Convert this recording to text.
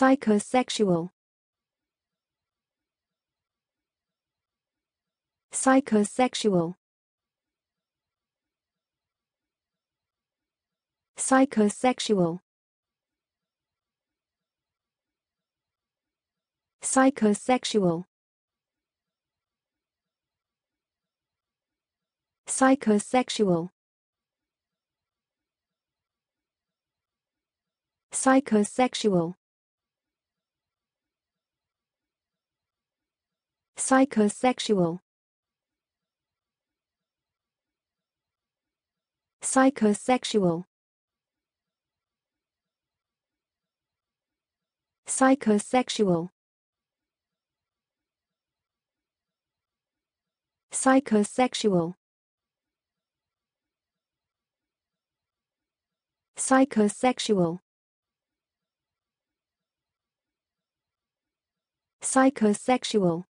Psychosexual Psychosexual Psychosexual Psychosexual Psychosexual Psychosexual Psychosexual Psychosexual Psychosexual Psychosexual Psychosexual Psychosexual